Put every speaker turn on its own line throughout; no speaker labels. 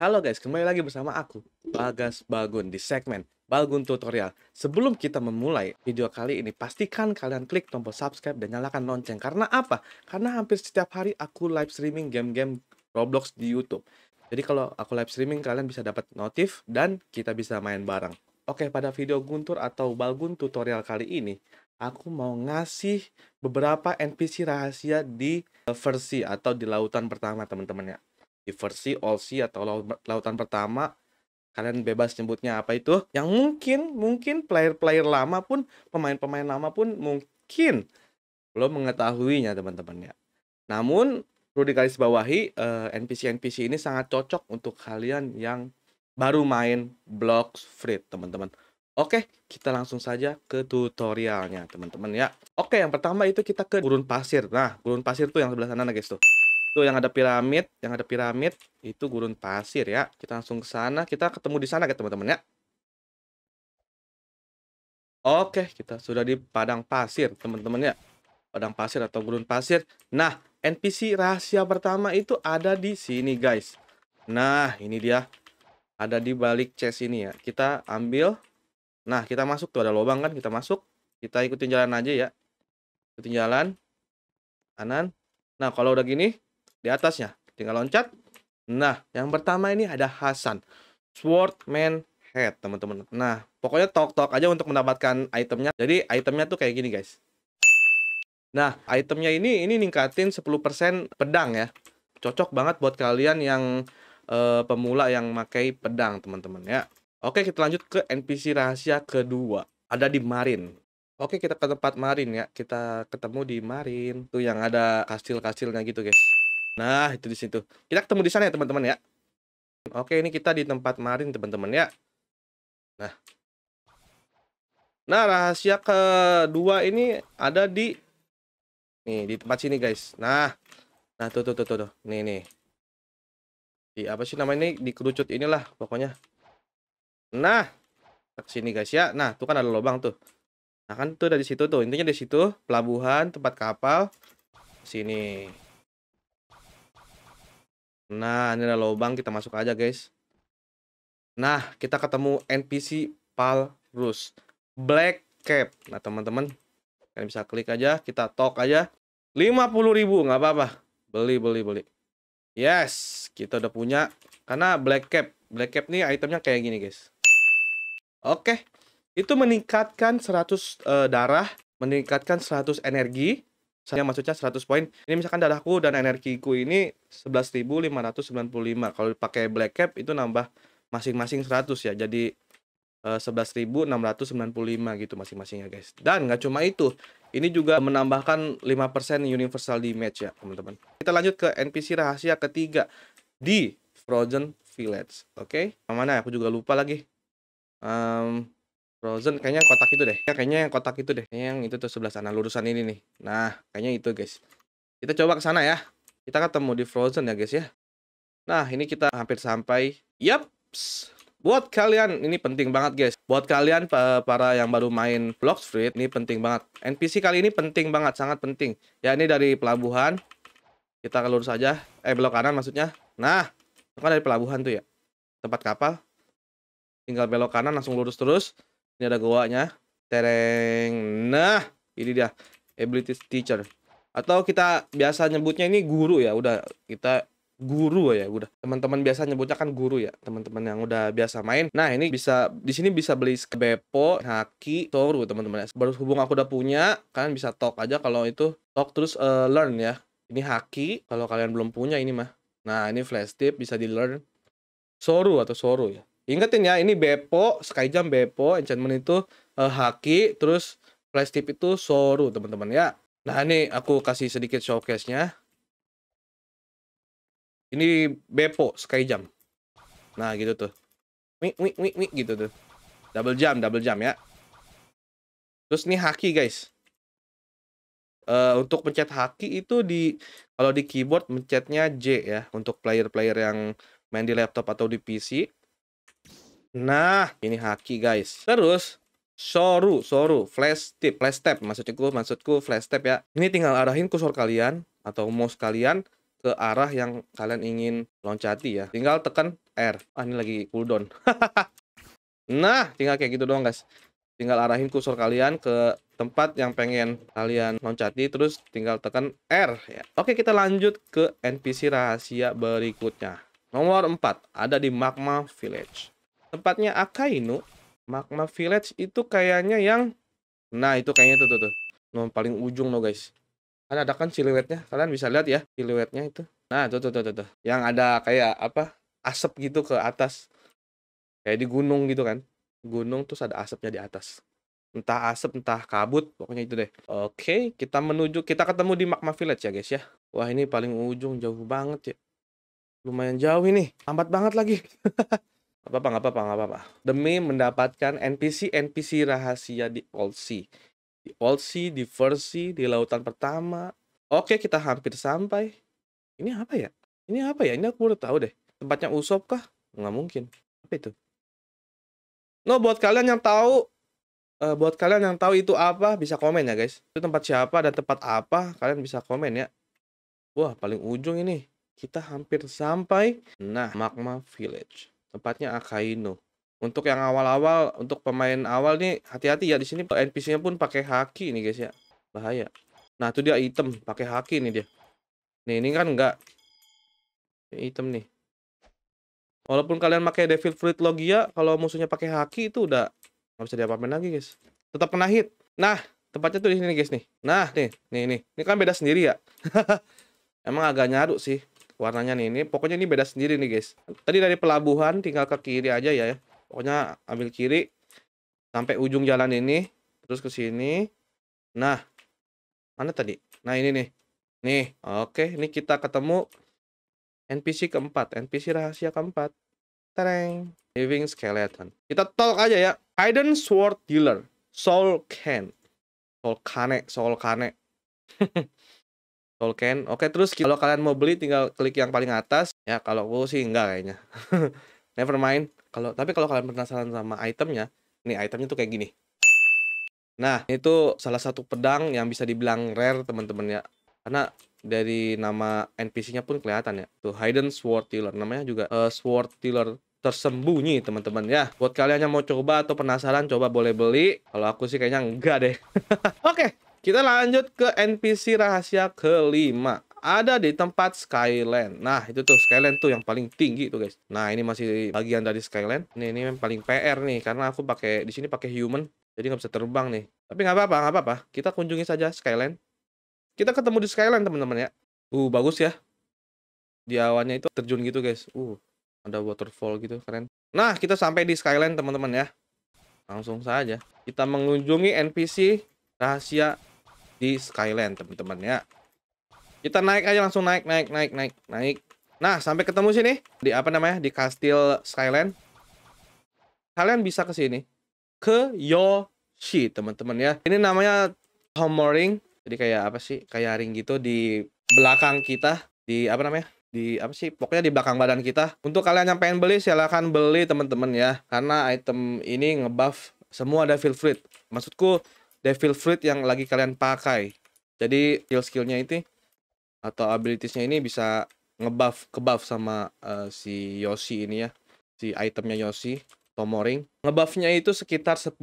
Halo guys, kembali lagi bersama aku, Bagas bagun di segmen bagun Tutorial. Sebelum kita memulai video kali ini, pastikan kalian klik tombol subscribe dan nyalakan lonceng. Karena apa? Karena hampir setiap hari aku live streaming game-game Roblox di YouTube. Jadi kalau aku live streaming, kalian bisa dapat notif dan kita bisa main bareng. Oke, pada video Guntur atau bagun Tutorial kali ini, aku mau ngasih beberapa NPC rahasia di versi atau di lautan pertama teman teman ya diversi, Sea, atau lautan pertama kalian bebas nyebutnya apa itu yang mungkin mungkin player-player lama pun pemain-pemain lama pun mungkin belum mengetahuinya teman-teman ya namun perlu bawahi eh, NPC-NPC ini sangat cocok untuk kalian yang baru main Blocks Free teman-teman Oke, kita langsung saja ke tutorialnya teman-teman ya Oke, yang pertama itu kita ke gurun pasir Nah, gurun pasir tuh yang sebelah sana nah, guys tuh Tuh yang ada piramid, yang ada piramid itu gurun pasir ya. Kita langsung ke sana, kita ketemu di sana ya teman-teman ya. Oke, kita sudah di padang pasir teman-teman ya. Padang pasir atau gurun pasir. Nah, NPC rahasia pertama itu ada di sini guys. Nah, ini dia. Ada di balik chest ini ya. Kita ambil. Nah, kita masuk tuh ada lubang kan, kita masuk. Kita ikutin jalan aja ya. Ikutin jalan. Kanan. Nah, kalau udah gini, di atasnya. Tinggal loncat. Nah, yang pertama ini ada Hasan. Swordman Head, teman-teman. Nah, pokoknya tok-tok aja untuk mendapatkan itemnya. Jadi, itemnya tuh kayak gini, guys. Nah, itemnya ini ini ningkatin 10% pedang ya. Cocok banget buat kalian yang uh, pemula yang pakai pedang, teman-teman ya. Oke, kita lanjut ke NPC rahasia kedua. Ada di Marin. Oke, kita ke tempat Marin ya. Kita ketemu di Marin. Tuh yang ada kastil-kastilnya gitu, guys. Nah, itu di situ. Kita ketemu di sana ya, teman-teman ya. Oke, ini kita di tempat marin, teman-teman ya. Nah. Nah, rahasia kedua ini ada di nih, di tempat sini, guys. Nah. Nah, tuh tuh tuh tuh. tuh. Nih, nih. Di apa sih namanya ini? Di kerucut inilah pokoknya. Nah, ke sini, guys ya. Nah, tuh kan ada lubang tuh. Nah, kan tuh dari situ tuh. Intinya di situ pelabuhan, tempat kapal. Sini. Nah, ini ada lubang, kita masuk aja, guys. Nah, kita ketemu NPC Palrus. Black Cap. Nah, teman-teman, kalian bisa klik aja, kita talk aja. ribu nggak apa-apa. Beli, beli, beli. Yes, kita udah punya. Karena Black Cap. Black Cap nih itemnya kayak gini, guys. Oke. Okay. Itu meningkatkan 100 uh, eh, darah, meningkatkan 100 energi, saya maksudnya 100 poin ini misalkan darahku dan energiku ini 11.595 kalau pakai black cap itu nambah masing-masing 100 ya jadi 11.695 eh, gitu masing masing ya guys dan nggak cuma itu ini juga menambahkan 5% universal damage ya teman-teman kita lanjut ke NPC rahasia ketiga di Frozen Village oke okay? mana ya? aku juga lupa lagi um, Frozen kayaknya kotak itu deh. Ya, kayaknya yang kotak itu deh. yang itu tuh sebelah sana lurusan ini nih. Nah, kayaknya itu guys. Kita coba ke sana ya. Kita ketemu di Frozen ya guys ya. Nah, ini kita hampir sampai. Yaps. Buat kalian ini penting banget guys. Buat kalian para yang baru main Block Street ini penting banget. NPC kali ini penting banget, sangat penting. Ya ini dari pelabuhan. Kita lurus saja. Eh belok kanan maksudnya. Nah, itu kan dari pelabuhan tuh ya. Tempat kapal. Tinggal belok kanan langsung lurus terus. Ini ada goanya. Tereng. Nah, ini dia abilities teacher. Atau kita biasa nyebutnya ini guru ya. Udah kita guru ya udah teman-teman biasa nyebutnya kan guru ya teman-teman yang udah biasa main nah ini bisa di sini bisa beli bepo haki toru teman-teman baru hubung aku udah punya kalian bisa talk aja kalau itu talk terus uh, learn ya ini haki kalau kalian belum punya ini mah nah ini flash tip bisa di learn soru atau soru ya Ingetin ya, ini Sky Skyjam bepo enchantment itu uh, Haki, terus flash tip itu Soru, teman-teman ya. Nah, ini aku kasih sedikit showcase-nya. Ini Sky Skyjam. Nah, gitu tuh. Wik, wik, wik, wik, gitu tuh. Double jam, double jam ya. Terus ini Haki, guys. Uh, untuk pencet haki itu di kalau di keyboard mencetnya J ya untuk player-player yang main di laptop atau di PC Nah, ini haki guys. Terus Soru, Soru, flash tip, flash step maksudku, maksudku flash step ya. Ini tinggal arahin kursor kalian atau mouse kalian ke arah yang kalian ingin loncati ya. Tinggal tekan R. Ah, ini lagi cooldown. nah, tinggal kayak gitu doang guys. Tinggal arahin kursor kalian ke tempat yang pengen kalian loncati terus tinggal tekan R ya. Oke, kita lanjut ke NPC rahasia berikutnya. Nomor 4 ada di Magma Village tempatnya Akainu, Magma Village itu kayaknya yang nah itu kayaknya tuh tuh tuh. Nah, no, paling ujung no guys. Kan ada kan siluetnya, kalian bisa lihat ya siluetnya itu. Nah, tuh tuh tuh tuh. tuh. Yang ada kayak apa? asap gitu ke atas. Kayak di gunung gitu kan. Gunung terus ada asapnya di atas. Entah asap, entah kabut, pokoknya itu deh. Oke, kita menuju kita ketemu di Magma Village ya guys ya. Wah, ini paling ujung jauh banget ya. Lumayan jauh ini. Lambat banget lagi. apa-apa, nggak apa-apa, nggak apa-apa. Demi mendapatkan NPC-NPC rahasia di Old Sea. Di Old Sea, di Versi, di lautan pertama. Oke, kita hampir sampai. Ini apa ya? Ini apa ya? Ini aku udah tahu deh. Tempatnya Usop kah? Nggak mungkin. Apa itu? No, buat kalian yang tahu, uh, buat kalian yang tahu itu apa, bisa komen ya guys. Itu tempat siapa dan tempat apa, kalian bisa komen ya. Wah, paling ujung ini. Kita hampir sampai. Nah, Magma Village tempatnya Akainu. Untuk yang awal-awal, untuk pemain awal nih hati-hati ya di sini NPC-nya pun pakai haki nih guys ya. Bahaya. Nah, itu dia item pakai haki nih dia. Nih, ini kan enggak item nih. Walaupun kalian pakai Devil Fruit Logia, kalau musuhnya pakai haki itu udah nggak bisa diapa lagi, guys. Tetap kena hit. Nah, tempatnya tuh di sini, guys nih. Nah, nih, nih, nih. Ini kan beda sendiri ya. Emang agak nyaru sih warnanya nih ini pokoknya ini beda sendiri nih guys tadi dari pelabuhan tinggal ke kiri aja ya, ya pokoknya ambil kiri sampai ujung jalan ini terus ke sini nah mana tadi nah ini nih nih oke ini kita ketemu NPC keempat NPC rahasia keempat tereng living skeleton kita talk aja ya hidden sword dealer soul can soul kane soul kane Tolkien. Oke, terus kalau kalian mau beli tinggal klik yang paling atas. Ya, kalau aku sih enggak kayaknya. Never mind. Kalau tapi kalau kalian penasaran sama itemnya, nih itemnya tuh kayak gini. Nah, itu salah satu pedang yang bisa dibilang rare, teman-teman ya. Karena dari nama NPC-nya pun kelihatan ya. Tuh Hidden Sword Dealer namanya juga uh, Sword Dealer tersembunyi, teman-teman ya. Buat kalian yang mau coba atau penasaran, coba boleh beli. Kalau aku sih kayaknya enggak deh. Oke. okay. Kita lanjut ke NPC rahasia kelima ada di tempat Skyland. Nah, itu tuh Skyland tuh yang paling tinggi tuh, guys. Nah, ini masih bagian dari Skyland. Nih, ini yang paling PR nih karena aku pakai di sini pakai human. Jadi nggak bisa terbang nih. Tapi nggak apa-apa, nggak apa-apa. Kita kunjungi saja Skyland. Kita ketemu di Skyland, teman-teman ya. Uh, bagus ya. Di awalnya itu terjun gitu, guys. Uh, ada waterfall gitu, keren. Nah, kita sampai di Skyland, teman-teman ya. Langsung saja. Kita mengunjungi NPC rahasia di Skyland teman-teman ya kita naik aja langsung naik naik naik naik naik nah sampai ketemu sini di apa namanya di kastil Skyland kalian bisa ke sini ke Yoshi teman-teman ya ini namanya Ring. jadi kayak apa sih kayak ring gitu di belakang kita di apa namanya di apa sih pokoknya di belakang badan kita untuk kalian yang pengen beli silahkan beli teman-teman ya karena item ini ngebuff semua ada feel free maksudku devil fruit yang lagi kalian pakai jadi skill skillnya itu atau abilitiesnya ini bisa ngebuff kebuff sama uh, si Yoshi ini ya si itemnya Yoshi Tomoring ngebuffnya itu sekitar 10%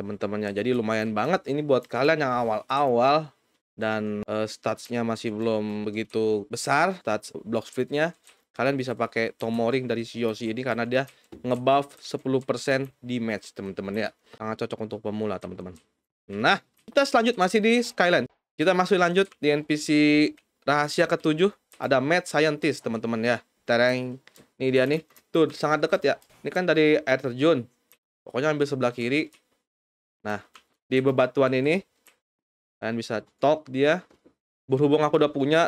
teman-temannya jadi lumayan banget ini buat kalian yang awal-awal dan uh, statsnya masih belum begitu besar stats block speednya kalian bisa pakai Tomoring dari si Yoshi ini karena dia ngebuff 10% di match teman-teman ya sangat cocok untuk pemula teman-teman Nah, kita selanjut masih di Skyland. Kita masih lanjut di NPC rahasia ketujuh. Ada Mad Scientist, teman-teman ya. Tereng. Ini dia nih. Tuh, sangat dekat ya. Ini kan dari air terjun. Pokoknya ambil sebelah kiri. Nah, di bebatuan ini. Kalian bisa talk dia. Berhubung aku udah punya.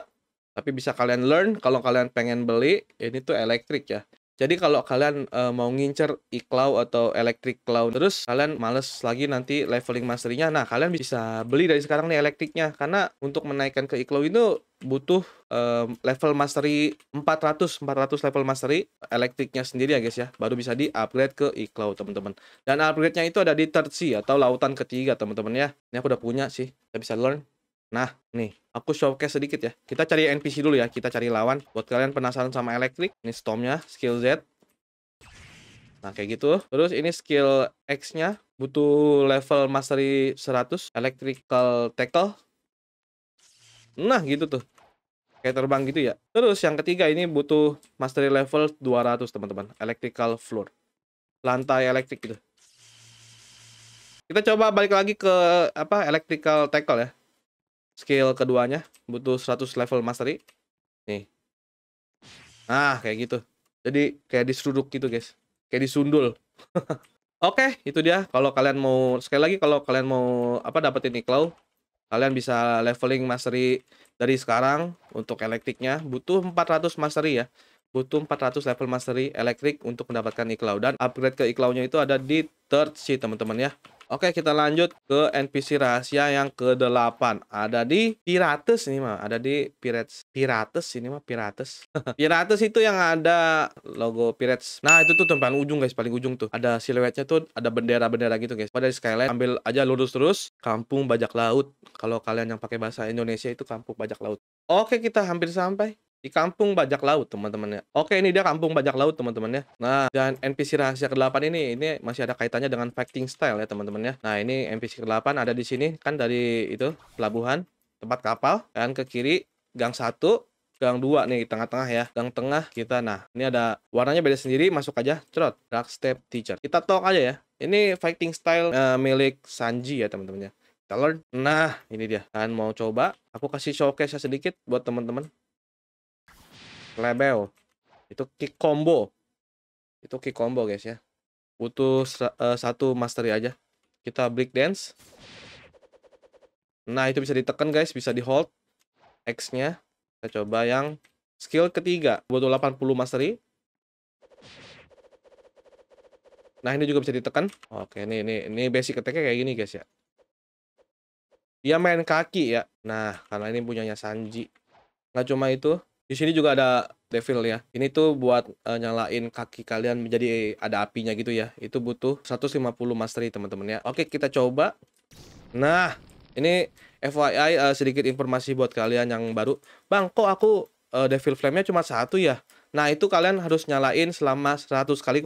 Tapi bisa kalian learn. Kalau kalian pengen beli. Ini tuh elektrik ya. Jadi kalau kalian e, mau ngincer iklau atau electric cloud terus kalian males lagi nanti leveling masternya. Nah, kalian bisa beli dari sekarang nih elektriknya karena untuk menaikkan ke iklau itu butuh e, level mastery 400 400 level mastery elektriknya sendiri ya guys ya baru bisa di upgrade ke iklau teman-teman dan upgrade-nya itu ada di third sea atau lautan ketiga teman-teman ya ini aku udah punya sih saya bisa learn Nah, nih, aku showcase sedikit ya. Kita cari NPC dulu ya, kita cari lawan. Buat kalian penasaran sama elektrik, ini Stormnya, skill Z. Nah, kayak gitu. Terus ini skill X-nya, butuh level mastery 100, electrical tackle. Nah, gitu tuh. Kayak terbang gitu ya. Terus yang ketiga ini butuh mastery level 200, teman-teman. Electrical floor. Lantai elektrik gitu. Kita coba balik lagi ke apa electrical tackle ya skill keduanya butuh 100 level mastery nih nah kayak gitu jadi kayak diseruduk gitu guys kayak disundul oke okay, itu dia kalau kalian mau sekali lagi kalau kalian mau apa dapetin iklau kalian bisa leveling mastery dari sekarang untuk elektriknya butuh 400 mastery ya butuh 400 level mastery elektrik untuk mendapatkan iklau dan upgrade ke iklaunya itu ada di third sheet teman-teman ya Oke, kita lanjut ke NPC rahasia yang ke-8. Ada di Pirates ini mah, ada di Pirates. Pirates ini mah Pirates. Pirates itu yang ada logo Pirates. Nah, itu tuh tempat ujung guys, paling ujung tuh. Ada siluetnya tuh, ada bendera-bendera gitu guys. Pada skyline ambil aja lurus terus Kampung Bajak Laut. Kalau kalian yang pakai bahasa Indonesia itu Kampung Bajak Laut. Oke, kita hampir sampai di kampung bajak laut teman-temannya. Oke ini dia kampung bajak laut teman-temannya. Nah dan NPC rahasia ke-8 ini ini masih ada kaitannya dengan fighting style ya teman-temannya. Nah ini NPC ke-8 ada di sini kan dari itu pelabuhan tempat kapal dan ke kiri gang 1 gang 2 nih tengah-tengah ya gang tengah kita nah ini ada warnanya beda sendiri masuk aja trot dark step teacher kita talk aja ya ini fighting style uh, milik Sanji ya teman-temannya kita learn nah ini dia kan mau coba aku kasih showcase sedikit buat teman-teman Lebel. Itu kick combo. Itu kick combo guys ya. Butuh eh, satu mastery aja. Kita break dance. Nah, itu bisa ditekan guys, bisa di hold X-nya. Kita coba yang skill ketiga, butuh 80 mastery. Nah, ini juga bisa ditekan. Oke, ini ini ini basic attack kayak gini guys ya. Dia main kaki ya. Nah, karena ini punyanya Sanji. Nggak cuma itu, di sini juga ada devil ya. Ini tuh buat uh, nyalain kaki kalian menjadi ada apinya gitu ya. Itu butuh 150 mastery teman-teman ya. Oke, kita coba. Nah, ini FYI uh, eh, sedikit informasi buat kalian yang baru. Bang, kok aku uh, devil flame-nya cuma satu ya? Nah, itu kalian harus nyalain selama 100 kali.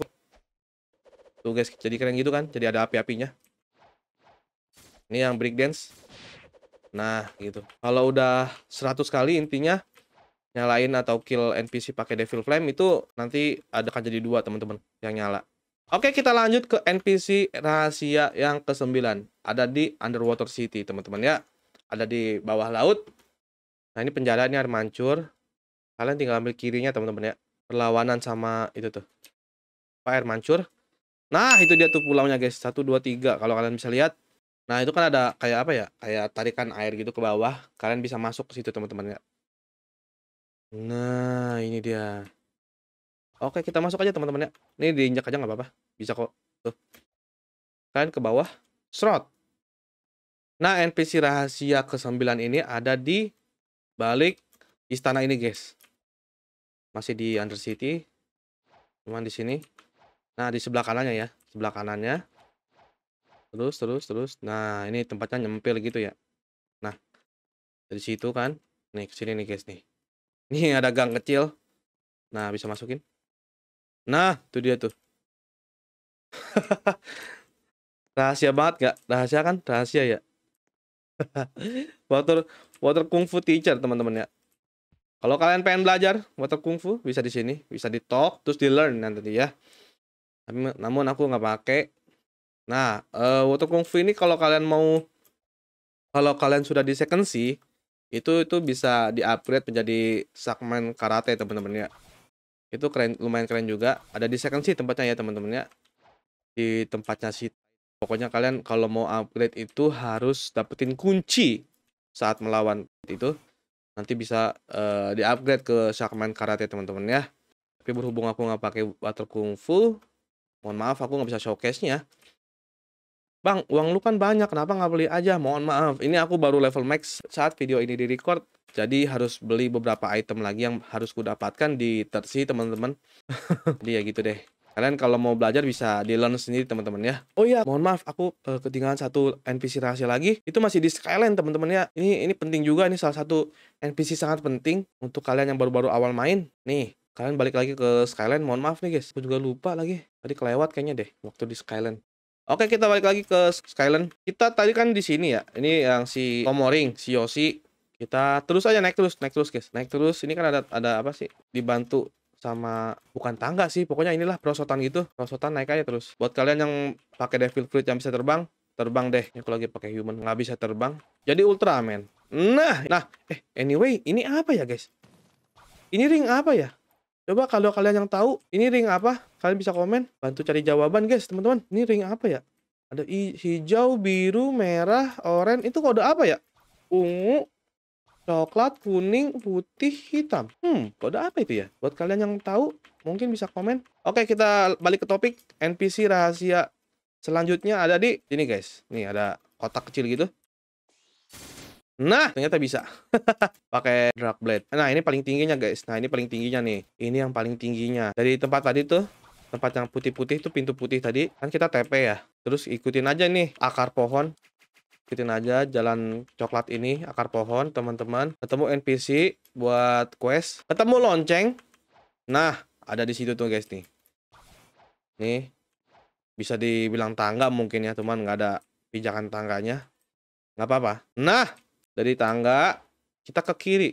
Tuh guys, jadi keren gitu kan? Jadi ada api-apinya. Ini yang break dance. Nah, gitu. Kalau udah 100 kali intinya nyalain atau kill NPC pakai Devil Flame itu nanti ada kan jadi dua teman-teman yang nyala. Oke, kita lanjut ke NPC rahasia yang ke-9. Ada di Underwater City, teman-teman ya. Ada di bawah laut. Nah, ini penjara ini harus mancur. Kalian tinggal ambil kirinya, teman-teman ya. Perlawanan sama itu tuh. pak air mancur? Nah, itu dia tuh pulaunya, guys. satu dua tiga kalau kalian bisa lihat. Nah, itu kan ada kayak apa ya? Kayak tarikan air gitu ke bawah. Kalian bisa masuk ke situ, teman-teman ya. Nah, ini dia. Oke, kita masuk aja teman-teman ya. Ini diinjak aja nggak apa-apa. Bisa kok. Tuh. Kalian ke bawah. Srot. Nah, NPC rahasia ke-9 ini ada di balik istana ini, guys. Masih di Undercity. Cuman di sini. Nah, di sebelah kanannya ya. Sebelah kanannya. Terus, terus, terus. Nah, ini tempatnya nyempil gitu ya. Nah, dari situ kan. Nih, ke sini nih, guys. Nih. Ini ada gang kecil. Nah, bisa masukin. Nah, tuh dia tuh. rahasia banget gak? Rahasia kan? Rahasia ya. water water kung fu teacher teman-teman ya. Kalau kalian pengen belajar water kung fu bisa di sini, bisa di talk terus di learn nanti ya. Tapi namun aku nggak pakai. Nah, uh, water kung fu ini kalau kalian mau kalau kalian sudah di second C, itu itu bisa diupgrade menjadi segmen karate teman-teman ya itu keren lumayan keren juga ada di second sih tempatnya ya teman-teman ya di tempatnya sih pokoknya kalian kalau mau upgrade itu harus dapetin kunci saat melawan itu nanti bisa uh, eh, di ke segmen karate teman-teman ya tapi berhubung aku nggak pakai water kungfu mohon maaf aku nggak bisa showcase nya Bang, uang lu kan banyak, kenapa nggak beli aja? Mohon maaf, ini aku baru level max saat video ini direcord. Jadi harus beli beberapa item lagi yang harus kudapatkan di tersi teman-teman. Jadi ya gitu deh. Kalian kalau mau belajar bisa di learn sendiri teman-teman ya. Oh iya, mohon maaf aku uh, ketinggalan satu NPC rahasia lagi. Itu masih di Skyland teman-teman ya. Ini ini penting juga ini salah satu NPC sangat penting untuk kalian yang baru-baru awal main. Nih, kalian balik lagi ke Skyland. Mohon maaf nih guys, aku juga lupa lagi. Tadi kelewat kayaknya deh waktu di Skyland. Oke, kita balik lagi ke Skyland. Kita tadi kan di sini ya. Ini yang si Komoring, si Yoshi. Kita terus aja naik terus, naik terus, guys. Naik terus. Ini kan ada ada apa sih? Dibantu sama bukan tangga sih. Pokoknya inilah prosotan gitu. Prosotan naik aja terus. Buat kalian yang pakai Devil Fruit yang bisa terbang, terbang deh. Ini aku lagi pakai human nggak bisa terbang. Jadi Ultraman. Nah, nah, eh anyway, ini apa ya, guys? Ini ring apa ya? Coba kalau kalian yang tahu ini ring apa, kalian bisa komen, bantu cari jawaban guys, teman-teman. Ini ring apa ya? Ada hijau, biru, merah, oranye. Itu kode apa ya? Ungu, coklat, kuning, putih, hitam. Hmm, kode apa itu ya? Buat kalian yang tahu, mungkin bisa komen. Oke, kita balik ke topik NPC rahasia. Selanjutnya ada di sini guys. Nih ada kotak kecil gitu. Nah, ternyata bisa. Pakai drag blade. Nah, ini paling tingginya, guys. Nah, ini paling tingginya nih. Ini yang paling tingginya. Dari tempat tadi tuh, tempat yang putih-putih tuh pintu putih tadi, kan kita TP ya. Terus ikutin aja nih akar pohon. Ikutin aja jalan coklat ini, akar pohon, teman-teman. Ketemu NPC buat quest. Ketemu lonceng. Nah, ada di situ tuh, guys nih. Nih. Bisa dibilang tangga mungkin ya, teman nggak ada pijakan tangganya. Nggak apa-apa. Nah, dari tangga kita ke kiri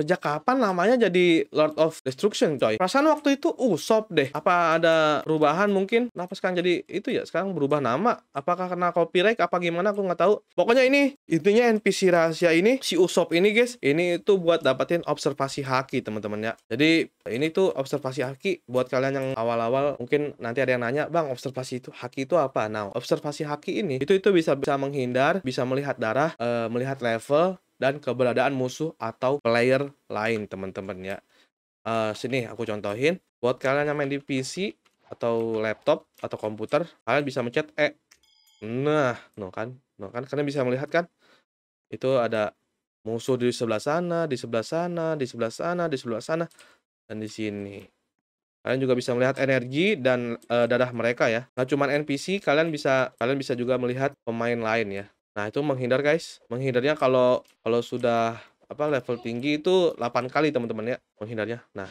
Sejak kapan namanya jadi Lord of Destruction, coy? Perasaan waktu itu Usopp uh, deh. Apa ada perubahan mungkin? Kenapa sekarang jadi itu ya? Sekarang berubah nama? Apakah kena copyright apa gimana aku nggak tahu. Pokoknya ini intinya NPC rahasia ini si Usopp ini guys, ini itu buat dapetin observasi haki teman-teman ya. Jadi ini tuh observasi haki buat kalian yang awal-awal mungkin nanti ada yang nanya, "Bang, observasi itu haki itu apa?" Nah, observasi haki ini itu itu bisa bisa menghindar, bisa melihat darah, uh, melihat level, dan keberadaan musuh atau player lain teman-teman ya. Uh, sini aku contohin, buat kalian yang main di PC atau laptop atau komputer, kalian bisa mencet E. Nah, no kan, no kan, kalian bisa melihat kan, itu ada musuh di sebelah sana, di sebelah sana, di sebelah sana, di sebelah sana, dan di sini. Kalian juga bisa melihat energi dan uh, darah mereka ya. Nah, cuman NPC, kalian bisa kalian bisa juga melihat pemain lain ya. Nah, itu menghindar guys. Menghindarnya kalau kalau sudah apa level tinggi itu 8 kali teman-teman ya menghindarnya. Nah,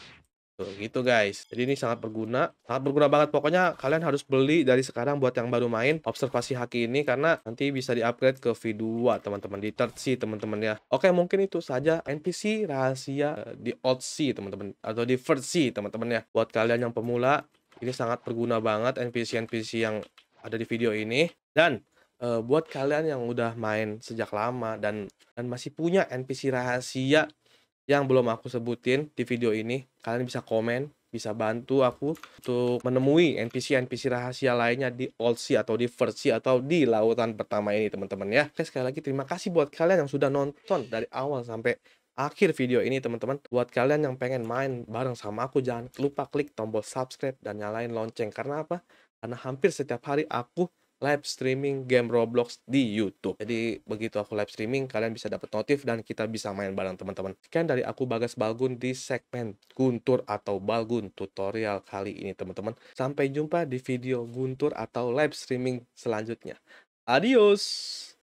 tuh, gitu guys. Jadi ini sangat berguna, sangat berguna banget. Pokoknya kalian harus beli dari sekarang buat yang baru main observasi haki ini karena nanti bisa di-upgrade ke V2 teman-teman di third sea teman-teman ya. Oke, mungkin itu saja NPC rahasia eh, di odd sea teman-teman atau di first sea teman-teman ya. Buat kalian yang pemula ini sangat berguna banget NPC-NPC yang ada di video ini dan uh, buat kalian yang udah main sejak lama dan dan masih punya NPC rahasia yang belum aku sebutin di video ini, kalian bisa komen, bisa bantu aku untuk menemui NPC-NPC rahasia lainnya di Old Sea atau di First Sea atau di lautan pertama ini teman-teman ya. Oke, sekali lagi terima kasih buat kalian yang sudah nonton dari awal sampai akhir video ini teman-teman buat kalian yang pengen main bareng sama aku jangan lupa klik tombol subscribe dan nyalain lonceng karena apa karena hampir setiap hari aku live streaming game Roblox di YouTube. Jadi begitu aku live streaming, kalian bisa dapat notif dan kita bisa main bareng teman-teman. Sekian dari aku Bagas Balgun di segmen Guntur atau Balgun tutorial kali ini teman-teman. Sampai jumpa di video Guntur atau live streaming selanjutnya. Adios!